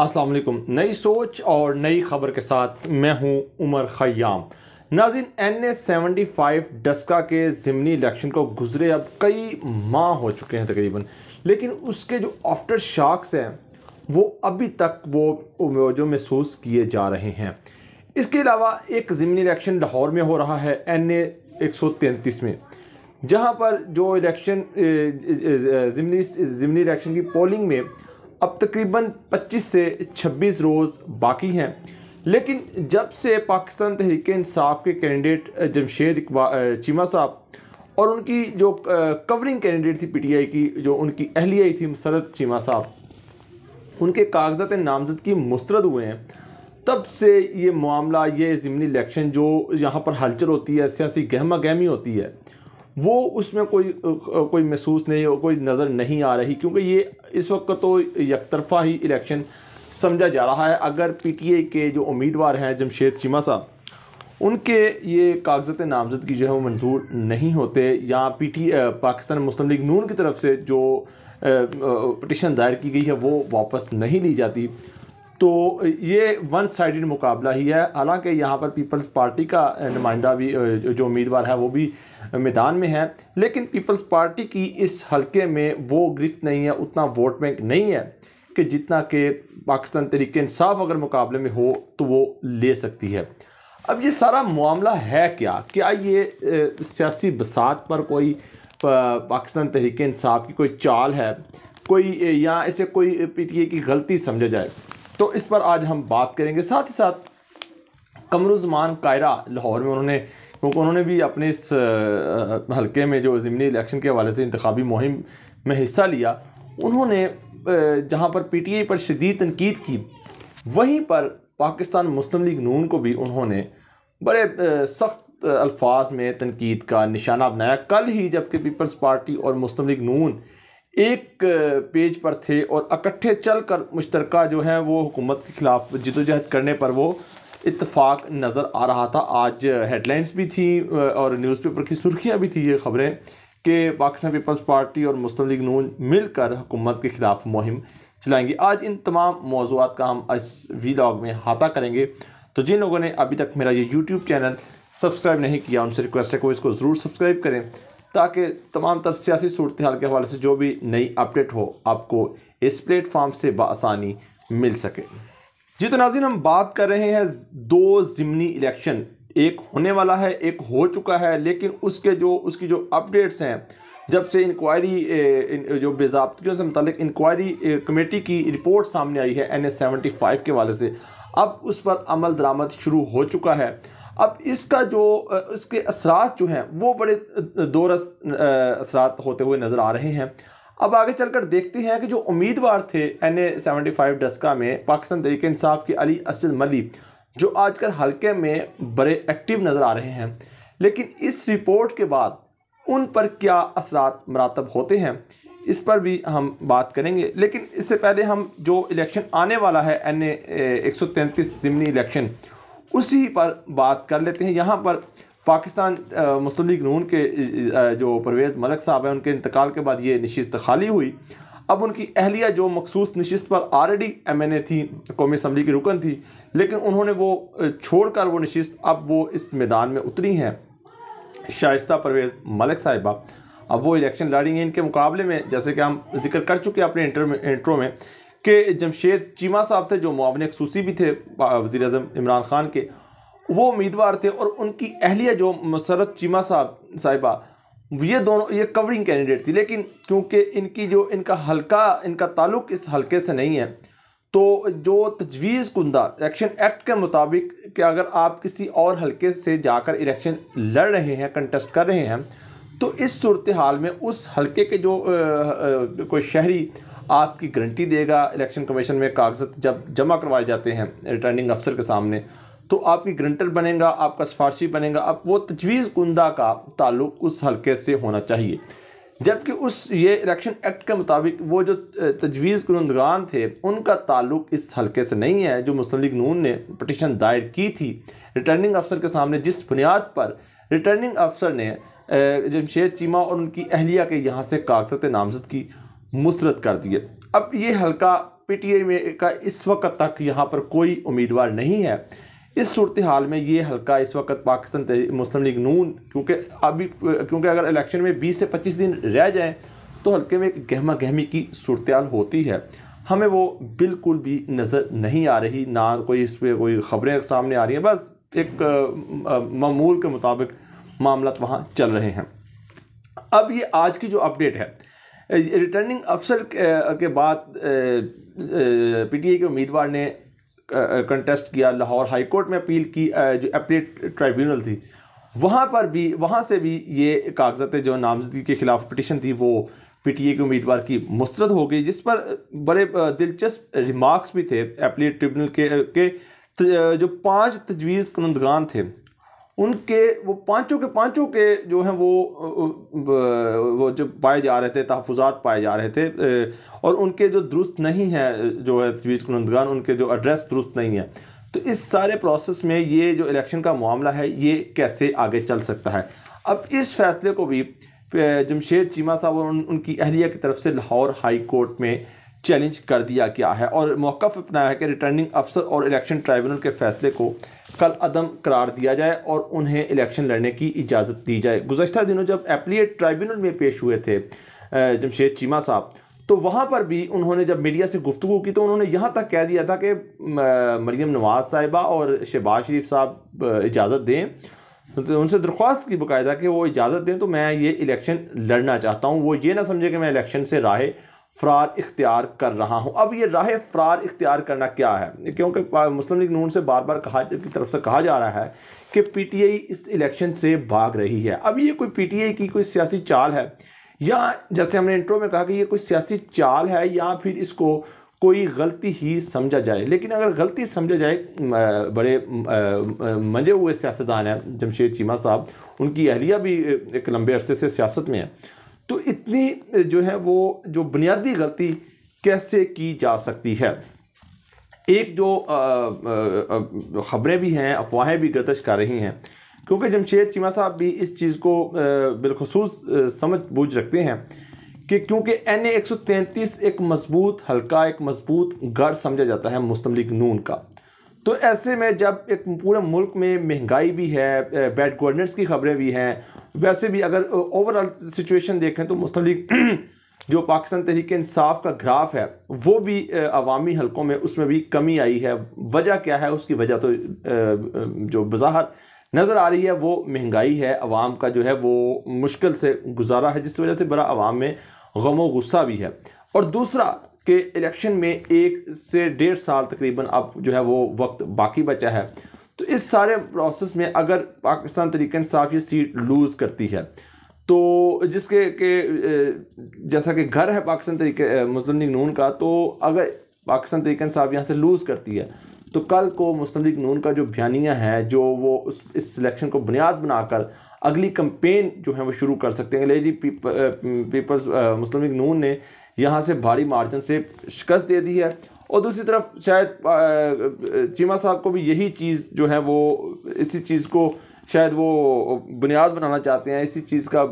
अस्सलाम वालेकुम नई सोच और नई खबर के साथ मैं हूं उमर खयाम नाजिन N A seventy five Daska के ज़मनी इलेक्शन को गुजरे अब कई माह हो चुके हैं तकरीबन लेकिन उसके जो आफ्टर शॉक्स हैं वो अभी तक वो जो महसूस किए जा रहे हैं इसके अलावा एक ज़मनी इलेक्शन लाहौर में हो रहा है एन ए एक सौ तैंतीस में जहाँ पर जो इलेक्शन ज़िमनी इलेक्शन की पोलिंग में अब तकरीबन 25 से 26 रोज़ बाकी हैं लेकिन जब से पाकिस्तान तहरीक इंसाफ के कैंडिडेट जमशेद चीमा साहब और उनकी जो कवरिंग कैंडिडेट थी पीटीआई की जो उनकी अहलिया थी मुसरत चीमा साहब उनके कागजात नामजदगी मुस्रद हुए हैं तब से ये मामला ये ज़मनी इलेक्शन जो यहाँ पर हलचल होती है सियासी गहमा गहमी होती है वो उसमें कोई कोई महसूस नहीं हो कोई नज़र नहीं आ रही क्योंकि ये इस वक्त तो यकतरफा ही इलेक्शन समझा जा रहा है अगर पीटीए के जो उम्मीदवार हैं जमशेद चीमा साहब उनके ये कागज़त नामजदगी जो है वो मंजूर नहीं होते या पी टी पाकिस्तान मुस्लिम लीग नून की तरफ से जो पटिशन दायर की गई है वो वापस नहीं ली जाती तो ये वन साइड मुकाबला ही है हालांकि यहाँ पर पीपल्स पार्टी का नुमाइंदा भी जो उम्मीदवार है वो भी मैदान में है लेकिन पीपल्स पार्टी की इस हलके में वो ग्रिफ्ट नहीं है उतना वोट बैंक नहीं है कि जितना कि पाकिस्तान तरीके इंसाफ अगर मुकाबले में हो तो वो ले सकती है अब ये सारा मामला है क्या क्या ये सियासी बसात पर कोई पाकिस्तान तहरीक इंसाफ की कोई चाल है कोई या इसे कोई पीटीए की गलती समझा जाए तो इस पर आज हम बात करेंगे साथ ही साथ कमरुजमान कायरा लाहौर में उन्होंने क्योंकि उन्होंने भी अपने इस हलके में जो ज़मनी इलेक्शन के हवाले से इंतबी मुहिम में हिस्सा लिया उन्होंने जहाँ पर पी टी आई पर शदीद तनकीद की वहीं पर पाकिस्तान मुस्लिम लीग नून को भी उन्होंने बड़े सख्त अल्फाज में तनकीद का निशाना बनाया कल ही जबकि पीपल्स पार्टी और मुस्लिम लीग नून एक पेज पर थे और इकट्ठे चल कर मुश्तरका जो है वो हुकूमत के ख़िलाफ़ जदोजहद करने पर वो इतफाक़ नज़र आ रहा था आज हेडलाइंस भी थी और न्यूज़पेपर की सुर्खियाँ भी थी ये ख़बरें कि पाकिस्तान पीपल्स पार्टी और मुस्लिम लीग नून मिलकर हुकूमत के ख़िलाफ़ मुहिम चलाएंगी आज इन तमाम मौजूद का हम इस लॉग में हाथा करेंगे तो जिन लोगों ने अभी तक मेरा ये यूट्यूब चैनल सब्सक्राइब नहीं किया उनसे रिक्वेस्ट है कि वो इसको ज़रूर सब्सक्राइब करें ताकि तमाम तर सियासी सूरत हाल के हवाले से जो भी नई अपडेट हो आपको इस प्लेटफॉर्म से बसानी मिल सके जी तो नाजिन हम बात कर रहे हैं दो ज़मनी इलेक्शन एक होने वाला है एक हो चुका है लेकिन उसके जो उसकी जो अपडेट्स हैं जब से इंक्वायरी जो बेजाबतियों से मतलब इंक्वायरी कमेटी की रिपोर्ट सामने आई है एन एस सेवेंटी फाइव के वाले से अब उस पर अमल दरामद शुरू हो चुका है अब इसका जो इसके असरात जो हैं वो बड़े दो रस असरात होते हुए नज़र आ रहे हैं अब आगे चलकर देखते हैं कि जो उम्मीदवार थे N A seventy five Daska में पाकिस्तान तरीके इंसाफ के अली असद मली जो आजकल हल्के में बड़े एक्टिव नज़र आ रहे हैं लेकिन इस रिपोर्ट के बाद उन पर क्या असरात मरातब होते हैं इस पर भी हम बात करेंगे लेकिन इससे पहले हम जो इलेक्शन आने वाला है एन ए एक सौ तैंतीस ज़मनी इलेक्शन उसी पर बात कर लेते हैं यहाँ पर पाकिस्तान मुस्लिम लीग नून के जो परवेज़ मलक साहब हैं उनके इंतकाल के बाद ये नशस्त खाली हुई अब उनकी अहलिया जो मखसूस नशस्त पर आलरेडी एम एन ए थी कौमी असम्बली की रुकन थी लेकिन उन्होंने वो छोड़ कर वो नशस्त अब वो इस मैदान में उतरी हैं शाइस्ता परवेज़ मलिक साहिबा अब वो इलेक्शन लड़ रही हैं इनके मुकाबले में जैसे कि हम जिक्र कर चुके हैं अपने इंटर में इंट्रो में कि जमशेद चीमा साहब थे जो मुआवन खसूसी भी थे वज़ी अजम इमरान ख़ान के वो उम्मीदवार थे और उनकी अहलिया जो मसरत चीमा साहब साहिबा ये दोनों ये कवरिंग कैंडिडेट थी लेकिन क्योंकि इनकी जो इनका हल्का इनका ताल्लुक इस हल्के से नहीं है तो जो तजवीज़ कुंदा इलेक्शन एक्ट के मुताबिक कि अगर आप किसी और हल्के से जाकर इलेक्शन लड़ रहे हैं कंटेस्ट कर रहे हैं तो इस सूरत हाल में उस हल्के के जो आ, आ, कोई शहरी आपकी गारंटी देगा इलेक्शन कमीशन में कागजात जब जमा करवाए जाते हैं रिटर्निंग अफसर के सामने तो आपकी ग्रंटर बनेगा आपका सिफारशी बनेगा अब वो तजवीज़ गुंदा का ताल्लुक उस हलके से होना चाहिए जबकि उस ये इलेक्शन एक्ट के मुताबिक वो जो तजवीज़ गुंदगान थे उनका ताल्लुक इस हलके से नहीं है जो मुस्लिम लीग नून ने पटिशन दायर की थी रिटर्निंग अफसर के सामने जिस बुनियाद पर रिटर्निंग अफसर ने जमशेद चीमा और उनकी अहलिया के यहाँ से कागजत नामजद की मुस्रद कर दिए अब ये हलका आई में का इस वक्त तक यहाँ पर कोई उम्मीदवार नहीं है इस सूरत हाल में ये हल्का इस वक्त पाकिस्तान मुस्लिम लीग नून क्योंकि अभी क्योंकि अगर इलेक्शन में 20 से 25 दिन रह जाएं तो हल्के में एक गहमा गहमी की सूरत होती है हमें वो बिल्कुल भी नज़र नहीं आ रही ना कोई इस पर कोई ख़बरें सामने आ रही हैं बस एक मामूल के मुताबिक मामला तो वहाँ चल रहे हैं अब ये आज की जो अपडेट है रिटर्निंग अफसर के बाद पीटीए के उम्मीदवार ने कंटेस्ट किया लाहौर हाई कोर्ट में अपील की जो अपीलेट ट्राइब्यूनल थी वहाँ पर भी वहाँ से भी ये कागज़तें जो नामजदगी के ख़िलाफ़ पटिशन थी वो पीटीए के उम्मीदवार की मुस्रद हो गई जिस पर बड़े दिलचस्प रिमार्क्स भी थे अपीलेट ट्रिब्यूनल के के जो पांच तजवीज़ कनंदगान थे उनके वो पांचों के पांचों के जो हैं वो वो जो पाए जा रहे थे तहफात पाए जा रहे थे और उनके जो दुरुस्त नहीं हैं जो है तजवीज़ कुनंदगान उनके जो एड्रेस दुरुस्त नहीं है तो इस सारे प्रोसेस में ये जो इलेक्शन का मामला है ये कैसे आगे चल सकता है अब इस फैसले को भी जमशेद चीमा साहब और उन, उनकी अहलिया की तरफ से लाहौर हाई कोर्ट में चैलेंज कर दिया गया है और मौक़ अपनाया है कि रिटर्निंग अफसर और इलेक्शन ट्राइब्यूनल के फैसले को कल अदम करार दिया जाए और उन्हें इलेक्शन लड़ने की इजाज़त दी जाए गुजशत दिनों जब एप्लीट ट्राइब्यूनल में पेश हुए थे जमशेद चीमा साहब तो वहाँ पर भी उन्होंने जब मीडिया से गुफ्तु की तो उन्होंने यहाँ तक कह दिया था कि मरीम नवाज साहिबा और शहबाज शरीफ साहब इजाज़त दें तो उनसे दरख्वास्त की बकायदा कि वो इजाज़त दें तो मैं ये इलेक्शन लड़ना चाहता हूँ वो ये ना समझे कि मैं इलेक्शन से राहे फ़रार इख्तियार कर रहा हूँ अब ये राह फ़रार इख्तियार करना क्या है क्योंकि मुस्लिम लीग नून से बार बार कहा की तरफ से कहा जा रहा है कि पी टी आई इस इलेक्शन से भाग रही है अब ये कोई पी टी आई की कोई सियासी चाल है या जैसे हमने इंट्रो में कहा कि ये कोई सियासी चाल है या फिर इसको कोई गलती ही समझा जाए लेकिन अगर गलती समझा जाए बड़े मंजे हुए सियासतदान हैं जमशेद चीमा साहब उनकी अहलिया भी एक लंबे अरसे से सियासत में है तो इतनी जो है वो जो बुनियादी गलती कैसे की जा सकती है एक जो ख़बरें भी हैं अफवाहें भी गर्दश कर रही हैं क्योंकि जमशेद चीमा साहब भी इस चीज़ को बिलखसूस समझ बूझ रखते हैं कि क्योंकि एन ए एक मजबूत हल्का एक मजबूत गढ़ समझा जाता है मुस्लिम लीग नून का तो ऐसे में जब एक पूरे मुल्क में महंगाई भी है बैड गवर्नेंस की खबरें भी हैं वैसे भी अगर ओवरऑल सिचुएशन देखें तो मुस्लिम लीग जो पाकिस्तान तहरीक इंसाफ का ग्राफ है वो भी अवामी हलकों में उसमें भी कमी आई है वजह क्या है उसकी वजह तो जो बजाहर नज़र आ रही है वो महंगाई है अवाम का जो है वो मुश्किल से गुजारा है जिस वजह से बड़ा आवाम में गमो गुस्सा भी है और दूसरा के इलेक्शन में एक से डेढ़ साल तकरीबन अब जो है वो वक्त बाकी बचा है तो इस सारे प्रोसेस में अगर पाकिस्तान तरीके इंसाफ ये सीट लूज़ करती है तो जिसके के जैसा कि घर है पाकिस्तान तरीके मुस्लिम लीग नून का तो अगर पाकिस्तान तरीके यहाँ से लूज़ करती है तो कल को मुस्लिम लीग नून का जो बयानिया है जो वो उस इस सिलेक्शन को बुनियाद बनाकर अगली कंपेन जो है वो शुरू कर सकते हैं ले जी पीप, पीपल्स मुस्लिम लीग नून ने यहाँ से भारी मार्जिन से शिकस्त दे दी है और दूसरी तरफ शायद चीमा साहब को भी यही चीज़ जो है वो इसी चीज़ को शायद वो बुनियाद बनाना चाहते हैं इसी चीज़ का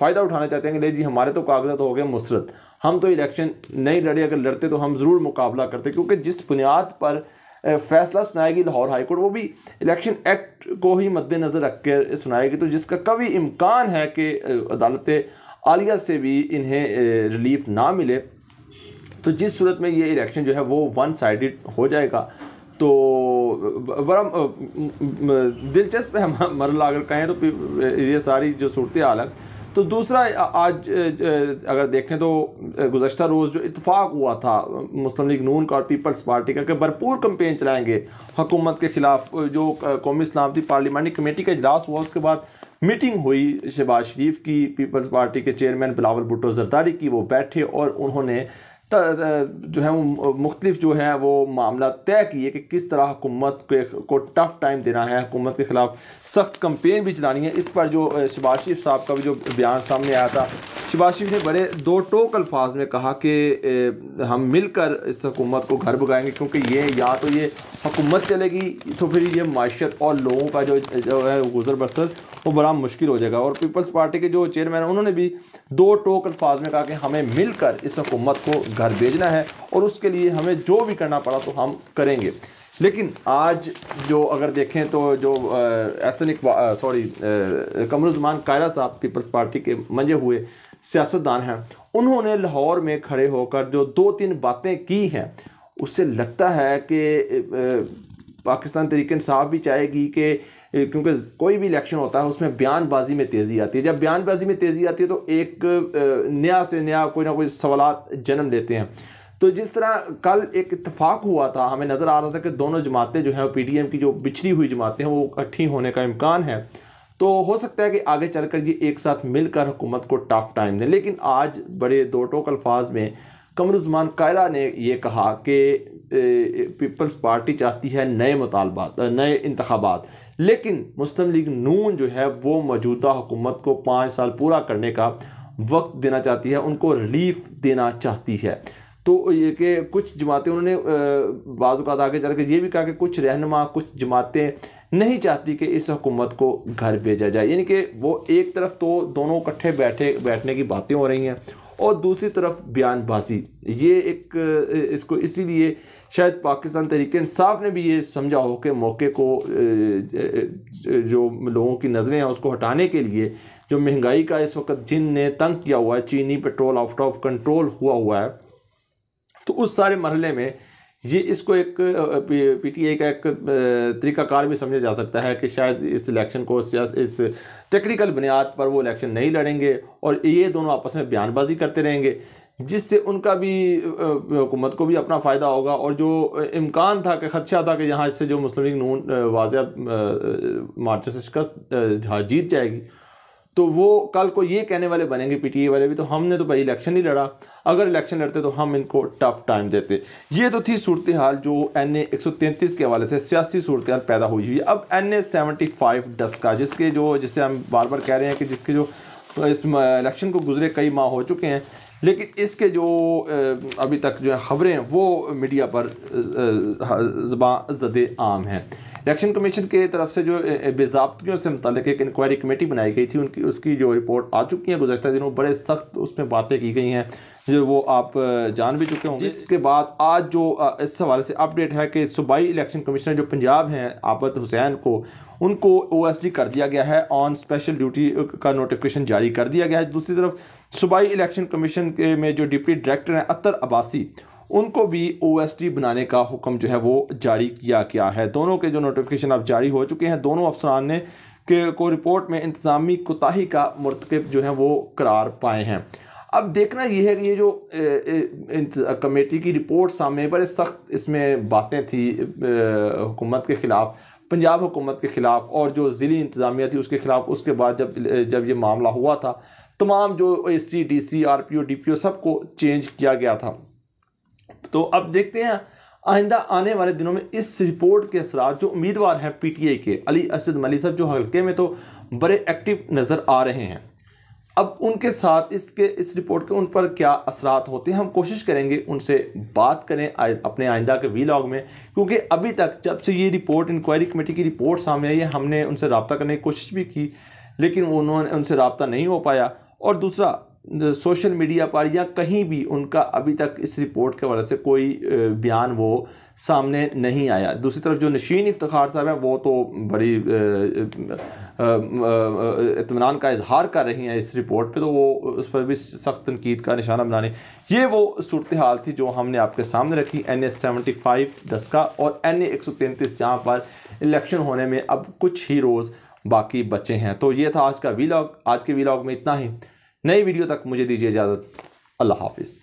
फ़ायदा उठाना चाहते हैं कि ले जी हमारे तो कागजात हो गए मुसरत हम तो इलेक्शन नहीं लड़े अगर लड़ते तो हम ज़रूर मुकाबला करते क्योंकि जिस बुनियाद पर फैसला सुनाएगी लाहौर हाईकोर्ट वो भी इलेक्शन एक्ट को ही मद्देनज़र रख कर सुनाएगी तो जिसका कभी इम्कान है कि अदालत आलिया से भी इन्हें रिलीफ ना मिले तो जिस सूरत में ये इलेक्शन जो है वो वन साइड हो जाएगा तो बड़ा दिलचस्प है मरला अगर कहें तो ये सारी जो सूरत हाल है तो दूसरा आज अगर देखें तो गुजशत रोज़ जो इतफाक़ हुआ था मुस्लिम लीग नून का और पीपल्स पार्टी का कि भरपूर कंपेन चलाएँगे हुकूमत के ख़िलाफ़ जो कौमी सलामती पार्लियामानी कमेटी का इजलास हुआ उसके बाद मीटिंग हुई शहबाज शरीफ की पीपल्स पार्टी के चेयरमैन बिलावल भुट्टो जरदारी की वो बैठे और उन्होंने जो है वो मुख्तलिफ जो है वो मामला तय किए कि किस तरह हुकूमत के को टफ टाइम देना है हुकूमत के ख़िलाफ़ सख्त कम्पेन भी चलानी है इस पर जो शबाज शरीफ साहब का भी जो बयान सामने आया था शबाज शरीफ ने बड़े दो टोक अल्फाज में कहा कि हम मिलकर इस हुकूमत को घर भगाएंगे क्योंकि ये या तो ये हुकूमत चलेगी तो फिर ये माशत और लोगों का जो जो है गुजर बसर वो बड़ा मुश्किल हो जाएगा और पीपल्स पार्टी के जो चेयरमैन हैं उन्होंने भी दो टोक अल्फाज में कहा कि हमें मिलकर इस हुकूमत को घर भेजना है और उसके लिए हमें जो भी करना पड़ा तो हम करेंगे लेकिन आज जो अगर देखें तो जो एहसन सॉरी कमरुजमान कायरा साहब पीपल्स पार्टी के मंजे हुए सियासतदान हैं उन्होंने लाहौर में खड़े होकर जो दो तीन बातें की हैं उससे लगता है कि पाकिस्तान तरीके साफ भी चाहेगी कि क्योंकि कोई भी इलेक्शन होता है उसमें बयानबाजी में तेज़ी आती है जब बयानबाजी में तेज़ी आती है तो एक नया से नया कोई ना कोई सवाल जन्म लेते हैं तो जिस तरह कल एक इतफाक़ हुआ था हमें नज़र आ रहा था कि दोनों जमातें जो हैं पी टी एम की जो बिछड़ी हुई जमातें हैं वो इकट्ठी होने का इम्कान है तो हो सकता है कि आगे चल कर ये एक साथ मिलकर हुकूमत को टफ टाइम दें लेकिन आज बड़े दो टोक अल्फाज में कमर उजमान कायरा ने यह कहा कि पीपल्स पार्टी चाहती है नए मुतालबात नए इंतबात लेकिन मुस्लिम लीग नून जो है वो मौजूदा हुकूमत को पाँच साल पूरा करने का वक्त देना चाहती है उनको रिलीफ देना चाहती है तो ये कि कुछ जमातें उन्होंने का आगे चल के ये भी कहा कि कुछ रहनमा कुछ जमातें नहीं चाहती कि इस हुकूमत को घर भेजा जाए यानी कि वो एक तरफ तो दोनों इकट्ठे बैठे बैठने की बातें हो रही हैं और दूसरी तरफ बयानबाजी ये एक इसको इसीलिए शायद पाकिस्तान तरीके इंसाफ ने भी ये समझा हो कि मौके को जो लोगों की नज़रें हैं उसको हटाने के लिए जो महंगाई का इस वक्त जिन ने तंग किया हुआ है चीनी पेट्रोल आउट ऑफ कंट्रोल हुआ हुआ है तो उस सारे मरहले में ये इसको एक पीटीए का एक तरीकाकार भी समझा जा सकता है कि शायद इस इलेक्शन को इस टेक्निकल बुनियाद पर वो इलेक्शन नहीं लड़ेंगे और ये दोनों आपस में बयानबाजी करते रहेंगे जिससे उनका भी हुकूमत को भी अपना फ़ायदा होगा और जो इम्कान था कि खदशा था कि यहाँ से जो मुस्लिम लीग नून वाजह मार्च से शिकस्त जीत जाएगी तो वो कल को ये कहने वाले बनेंगे पीटीए वाले भी तो हमने तो भाई इलेक्शन ही लड़ा अगर इलेक्शन लड़ते तो हम इनको टफ टाइम देते ये तो थी सूरत हाल जो एन ए के हवाले से सियासी सूरत हाल पैदा हुई हुई है अब N A seventy five Daska जिसके जो जिससे हम बार बार कह रहे हैं कि जिसके जो इस इलेक्शन को गुजरे कई माह हो चुके हैं लेकिन इसके जो अभी तक जो है ख़बरें वो मीडिया पर जबा जद आम हैं इलेक्शन कमीशन के तरफ से जो बेजाबतियों से मतलब एक इंक्वायरी कमेटी बनाई गई थी उनकी उसकी जो रिपोर्ट आ चुकी है गुजशत दिनों बड़े सख्त उसमें बातें की गई हैं जो वो आप जान भी चुके होंगे इसके बाद आज जो इस हवाले से अपडेट है कि सूबाई इलेक्शन कमिश्नर जो पंजाब हैं आबद हुसैन को उनको डी कर दिया गया है ऑन स्पेशल ड्यूटी का नोटिफिकेशन जारी कर दिया गया है दूसरी तरफ सूबाई इलेक्शन कमीशन के में जो डिप्टी डायरेक्टर हैं अतर अब्बासी उनको भी ओ बनाने का हुक्म जो है वो जारी किया गया है दोनों के जो नोटिफिकेशन अब जारी हो चुके हैं दोनों अफसरान ने के को रिपोर्ट में इंतज़ामी कोताही का मरतकब जो है वो करार पाए हैं अब देखना यह है कि ये जो कमेटी की रिपोर्ट सामने बड़े सख्त इसमें बातें थी हुकूमत के ख़िलाफ़ पंजाब हुकूमत के ख़िलाफ़ और जो ज़िली इंतज़ामिया थी उसके ख़िलाफ़ उसके बाद जब जब ये मामला हुआ था तमाम जो S C D C R P O D P O सब को चेंज किया गया था तो अब देखते हैं आइंदा आने वाले दिनों में इस रिपोर्ट के असरा जो उम्मीदवार हैं पीटीए के अली असद मलिक साहब जो हल्के में तो बड़े एक्टिव नज़र आ रहे हैं अब उनके साथ इसके इस रिपोर्ट के उन पर क्या असरात होते हैं हम कोशिश करेंगे उनसे बात करें अपने आइंदा के वीलॉग में क्योंकि अभी तक जब से ये रिपोर्ट इंक्वायरी कमेटी की रिपोर्ट सामने आई है हमने उनसे रबता करने की कोशिश भी की लेकिन उन्होंने उनसे रबता नहीं हो पाया और दूसरा सोशल मीडिया पर या कहीं भी उनका अभी तक इस रिपोर्ट के वजह से कोई बयान वो सामने नहीं आया दूसरी तरफ जो नशीन इफ्तार साहब हैं वो तो बड़ी इतमान का इजहार कर रही हैं इस रिपोर्ट पे तो वो उस पर भी सख्त तनकीद का निशाना बनाने ये वो सूरत हाल थी जो हमने आपके सामने रखी एन एस सेवेंटी फाइव दस का और एन ए एक सौ तैंतीस यहाँ पर इलेक्शन होने में अब कुछ ही रोज़ बाकी बचे हैं तो ये था आज का वीलाग आज के वीलाग में इतना ही नई वीडियो तक मुझे दीजिए इजाज़त अल्लाह हाफिज़